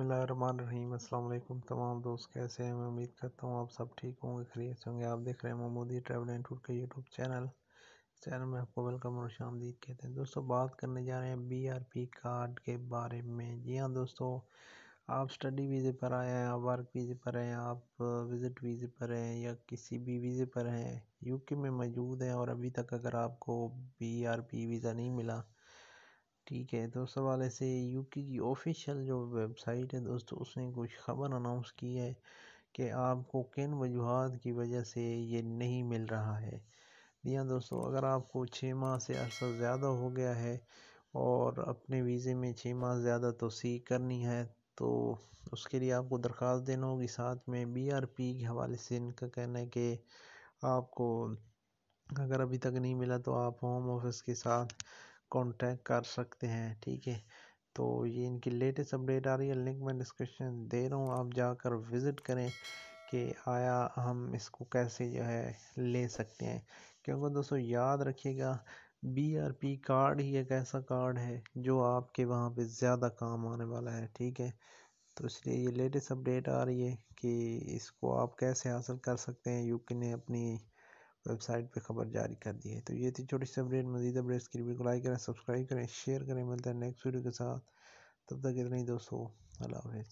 बसमीम तमाम दोस्त कैसे हैं मैं उम्मीद करता हूँ आप सब ठीक होंगे खरीद होंगे आप देख रहे हैं मोमोदी ट्रैवल एंड टूर के यूट्यूब चैनल चैनल में आपको वेलकम और शामदीद कहते हैं दोस्तों बात करने जा रहे हैं बीआरपी कार्ड के बारे में जी हाँ दोस्तों आप स्टडी वीज़े पर आए हैं आप वर्क वीज़े पर हैं आप विज़िट वीज़े पर हैं या किसी भी वीज़े पर हैं यूके में मौजूद हैं और अभी तक अगर आपको पी वीज़ा नहीं मिला ठीक है तो उस हवाले से यूके की ऑफिशियल जो वेबसाइट है दोस्तों उसने कुछ ख़बर अनाउंस की है कि आपको किन वजूहत की वजह से ये नहीं मिल रहा है या हाँ दोस्तों अगर आपको छः माह से अर्सा ज़्यादा हो गया है और अपने वीज़े में छः माह ज़्यादा तोसी करनी है तो उसके लिए आपको दरख्वास्त देना होगी साथ में बी आर पी के हवाले से इनका कहना है कि आपको अगर अभी तक नहीं मिला तो आप होम ऑफिस के साथ कांटेक्ट कर सकते हैं ठीक है तो ये इनकी लेटेस्ट अपडेट आ रही है लिंक मैं डिस्क्रिप्शन दे रहा हूँ आप जाकर विज़िट करें कि आया हम इसको कैसे जो है ले सकते हैं क्योंकि दोस्तों याद रखिएगा बीआरपी कार्ड ही एक ऐसा कार्ड है जो आपके वहाँ पे ज़्यादा काम आने वाला है ठीक है तो इसलिए ये लेटेस्ट अपडेट आ रही है कि इसको आप कैसे हासिल कर सकते हैं यू के ने अपनी वेबसाइट पे खबर जारी कर दी है तो ये थी छोटी सी अपडेट मजीद अपडेट्स के लिए लाइक करें सब्सक्राइब करें शेयर करें मिलता है नेक्स्ट वीडियो के साथ तब तक इतना ही दोस्तों अल्लाह हाफिज़